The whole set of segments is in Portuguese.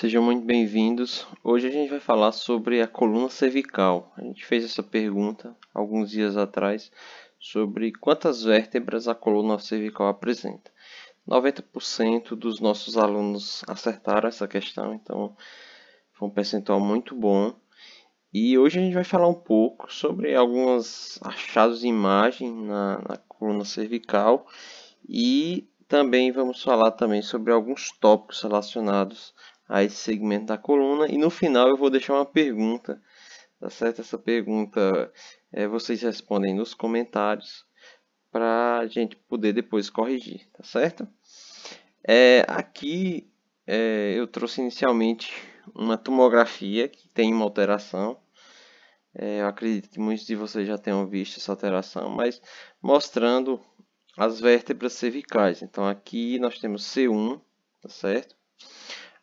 Sejam muito bem-vindos. Hoje a gente vai falar sobre a coluna cervical. A gente fez essa pergunta alguns dias atrás sobre quantas vértebras a coluna cervical apresenta. 90% dos nossos alunos acertaram essa questão, então foi um percentual muito bom. E hoje a gente vai falar um pouco sobre alguns achados de imagem na, na coluna cervical e também vamos falar também sobre alguns tópicos relacionados a esse segmento da coluna. E no final eu vou deixar uma pergunta, tá certo? Essa pergunta é, vocês respondem nos comentários para a gente poder depois corrigir, tá certo? É, aqui é, eu trouxe inicialmente uma tomografia que tem uma alteração. É, eu acredito que muitos de vocês já tenham visto essa alteração, mas mostrando as vértebras cervicais. Então aqui nós temos C1, tá certo?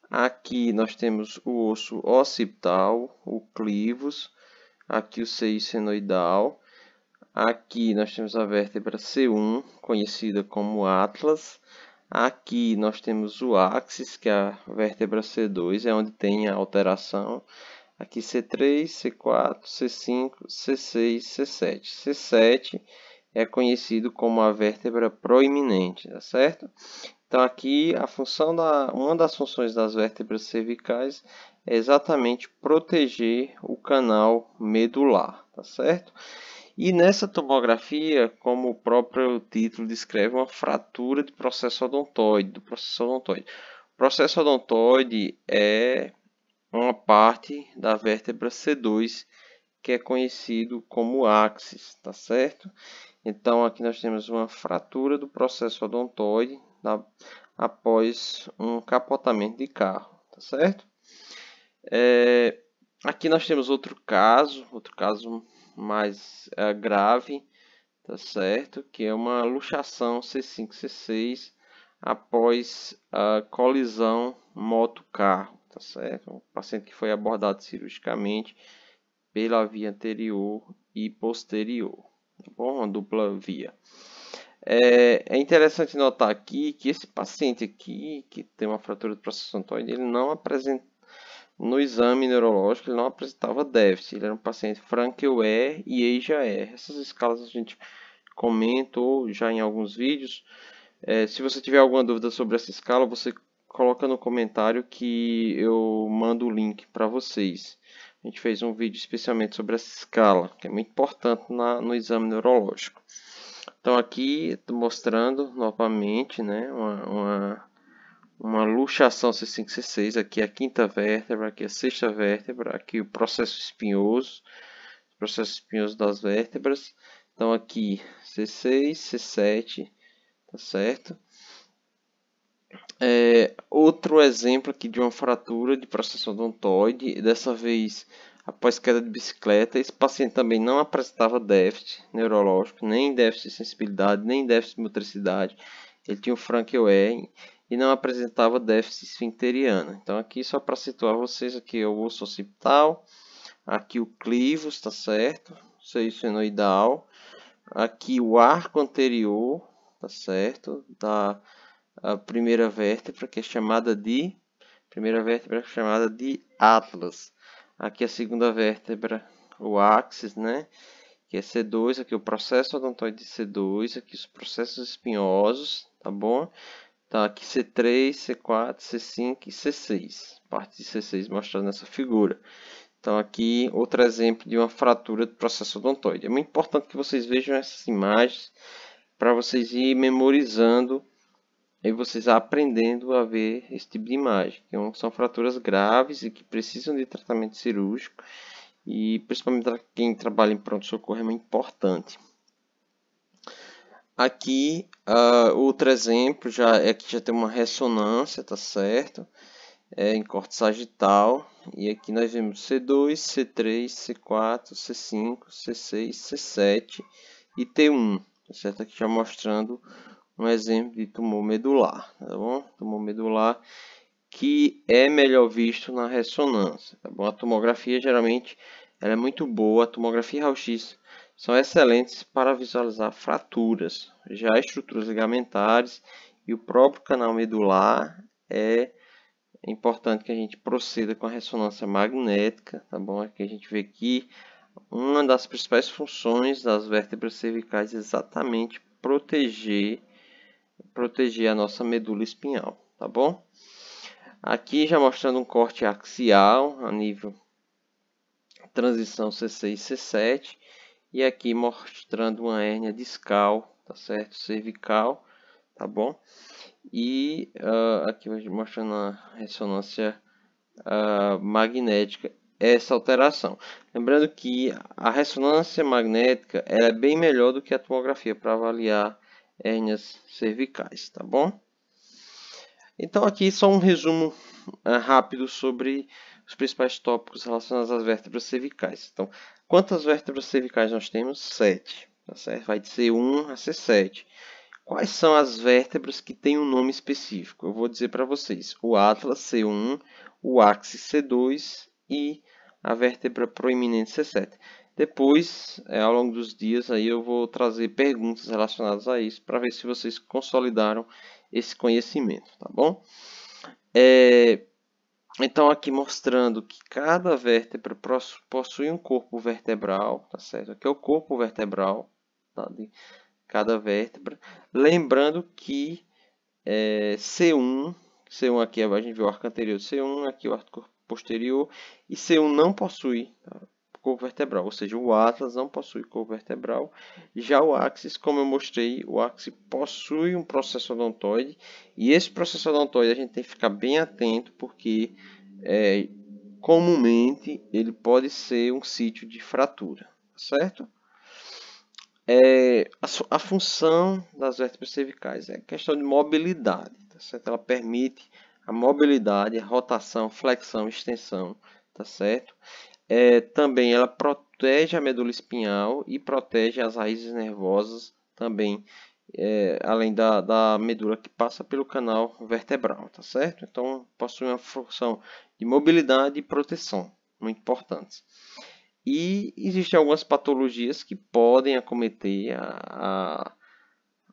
Aqui nós temos o osso occipital, o clivus, aqui o seio senoidal, aqui nós temos a vértebra C1, conhecida como atlas, aqui nós temos o axis, que é a vértebra C2, é onde tem a alteração, aqui C3, C4, C5, C6, C7. C7 é conhecido como a vértebra proeminente, tá certo? Então aqui a função da uma das funções das vértebras cervicais é exatamente proteger o canal medular, tá certo? E nessa tomografia, como o próprio título descreve, é uma fratura de processo odontoide, do processo odontoide. O processo odontoide é uma parte da vértebra C2 que é conhecido como axis, tá certo? Então aqui nós temos uma fratura do processo odontoide na, após um capotamento de carro, tá certo? É, aqui nós temos outro caso, outro caso mais é, grave, tá certo? Que é uma luxação C5, C6 após a colisão moto-carro, tá certo? Um paciente que foi abordado cirurgicamente pela via anterior e posterior, tá bom? Uma dupla via. É, é, interessante notar aqui que esse paciente aqui, que tem uma fratura do processo santoide, ele não apresenta no exame neurológico, ele não apresentava déficit, ele era um paciente Frankel-R e EIJA-R. Essas escalas a gente comentou já em alguns vídeos. É, se você tiver alguma dúvida sobre essa escala, você coloca no comentário que eu mando o link para vocês. A gente fez um vídeo especialmente sobre essa escala, que é muito importante na, no exame neurológico. Então aqui mostrando novamente né, uma, uma, uma luxação C5-C6, aqui a quinta vértebra, aqui a sexta vértebra, aqui o processo espinhoso, processo espinhoso das vértebras. Então aqui C6, C7, tá certo? É, outro exemplo aqui de uma fratura de processo odontoide, dessa vez após queda de bicicleta. Esse paciente também não apresentava déficit neurológico, nem déficit de sensibilidade, nem déficit de motricidade. Ele tinha o Frankel-Ehring e não apresentava déficit esfinteriano. Então aqui só para situar vocês aqui é o osso occipital, aqui o clivus, está certo? Seio senoidal, aqui o arco anterior, tá certo? Da primeira vértebra que é chamada de primeira vértebra é chamada de atlas aqui a segunda vértebra, o axis, né? Que é C2, aqui o processo odontoide de C2, aqui os processos espinhosos, tá bom? Tá aqui C3, C4, C5 e C6, parte de C6 mostrada nessa figura. Então aqui outro exemplo de uma fratura do processo odontoide. É muito importante que vocês vejam essas imagens para vocês ir memorizando e vocês aprendendo a ver esse tipo de imagem, que é são fraturas graves e que precisam de tratamento cirúrgico. E principalmente para quem trabalha em pronto-socorro é importante. Aqui, uh, outro exemplo, já é que já tem uma ressonância, tá certo? É, em corte sagital. E aqui nós vemos C2, C3, C4, C5, C6, C7 e T1. Tá certo? Aqui já mostrando um exemplo de tumor medular, tá bom? Tumor medular que é melhor visto na ressonância, tá bom? A tomografia geralmente ela é muito boa, a tomografia raio-x são excelentes para visualizar fraturas, já estruturas ligamentares e o próprio canal medular é importante que a gente proceda com a ressonância magnética, tá bom? Aqui a gente vê que uma das principais funções das vértebras cervicais é exatamente proteger proteger a nossa medula espinhal, tá bom? Aqui já mostrando um corte axial a nível transição C6 e C7 e aqui mostrando uma hérnia discal, tá certo? Cervical, tá bom? E uh, aqui mostrando a ressonância uh, magnética essa alteração. Lembrando que a ressonância magnética é bem melhor do que a tomografia para avaliar hérnias cervicais, tá bom? Então aqui só um resumo ah, rápido sobre os principais tópicos relacionados às vértebras cervicais. Então, quantas vértebras cervicais nós temos? Sete, tá certo? Vai de C1 a C7. Quais são as vértebras que têm um nome específico? Eu vou dizer para vocês. O Atlas C1, o Axis C2 e a vértebra proeminente C7. Depois, é, ao longo dos dias, aí eu vou trazer perguntas relacionadas a isso para ver se vocês consolidaram esse conhecimento, tá bom? É, então, aqui mostrando que cada vértebra possui um corpo vertebral, tá certo? Aqui é o corpo vertebral tá? de cada vértebra. Lembrando que é, C1, C1 aqui a gente viu o arco anterior de C1, aqui o arco posterior, e C1 não possui tá? corpo vertebral, ou seja, o atlas não possui corpo vertebral. Já o axis, como eu mostrei, o axis possui um processo odontoide e esse processo odontoide a gente tem que ficar bem atento porque é, comumente ele pode ser um sítio de fratura, tá certo? É, a, a, função das vértebras cervicais é a questão de mobilidade, tá certo? Ela permite a mobilidade, a rotação, flexão, extensão, tá certo? É, também ela protege a medula espinhal e protege as raízes nervosas também, é, além da, da medula que passa pelo canal vertebral, tá certo? Então, possui uma função de mobilidade e proteção, muito importantes. E existem algumas patologias que podem acometer a, a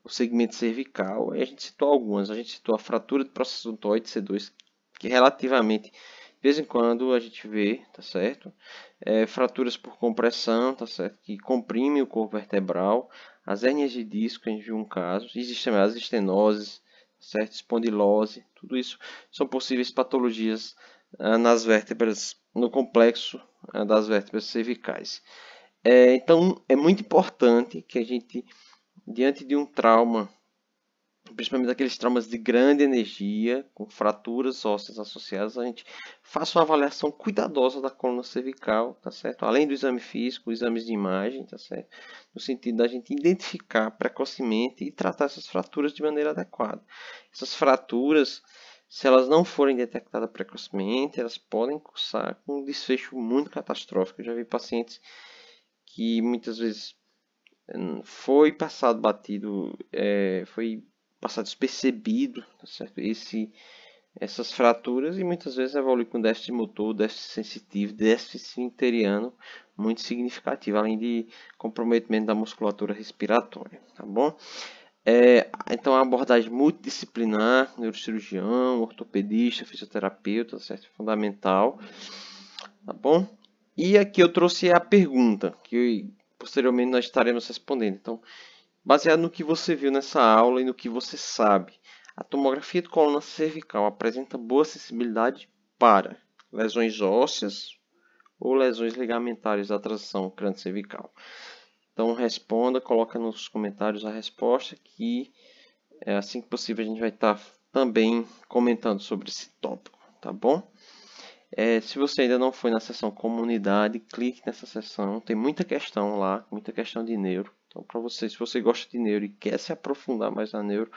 o segmento cervical. a gente citou algumas. A gente citou a fratura do processo do C2, que relativamente vez em quando a gente vê, tá certo? É, fraturas por compressão, tá certo? Que comprime o corpo vertebral, as hernias de disco viu um caso, existem as estenoses, tá certo? Espondilose, tudo isso são possíveis patologias ah, nas vértebras, no complexo ah, das vértebras cervicais. É, então, é muito importante que a gente, diante de um trauma principalmente aqueles traumas de grande energia, com fraturas ósseas associadas, a gente faça uma avaliação cuidadosa da coluna cervical, tá certo? Além do exame físico, exames de imagem, tá certo? No sentido da gente identificar precocemente e tratar essas fraturas de maneira adequada. Essas fraturas, se elas não forem detectadas precocemente, elas podem cursar com um desfecho muito catastrófico. Eu já vi pacientes que muitas vezes eh, foi passado batido, é, foi passar despercebido, tá certo? Esse, essas fraturas e muitas vezes evolui com déficit motor, déficit sensitivo, déficit interiano muito significativo, além de comprometimento da musculatura respiratória, tá bom? É, então, é a abordagem multidisciplinar, neurocirurgião, ortopedista, fisioterapeuta, tá certo? Fundamental, tá bom? E aqui eu trouxe a pergunta, que posteriormente nós estaremos respondendo. Então, Baseado no que você viu nessa aula e no que você sabe, a tomografia de coluna cervical apresenta boa sensibilidade para lesões ósseas ou lesões ligamentares da transição crânio-cervical. Então responda, coloca nos comentários a resposta que é assim que possível a gente vai estar também comentando sobre esse tópico, tá bom? É, se você ainda não foi na seção comunidade, clique nessa seção, tem muita questão lá, muita questão de neuro. Então, para você, se você gosta de neuro e quer se aprofundar mais na neuro,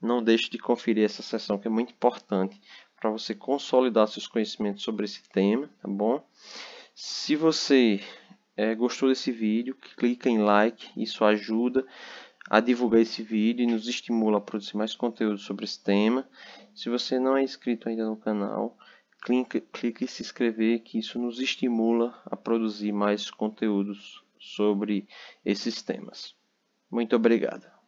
não deixe de conferir essa sessão que é muito importante para você consolidar seus conhecimentos sobre esse tema, tá bom? Se você é, gostou desse vídeo, clica em like, isso ajuda a divulgar esse vídeo e nos estimula a produzir mais conteúdo sobre esse tema. Se você não é inscrito ainda no canal, clica, clica em se inscrever, que isso nos estimula a produzir mais conteúdos sobre esses temas. Muito obrigado.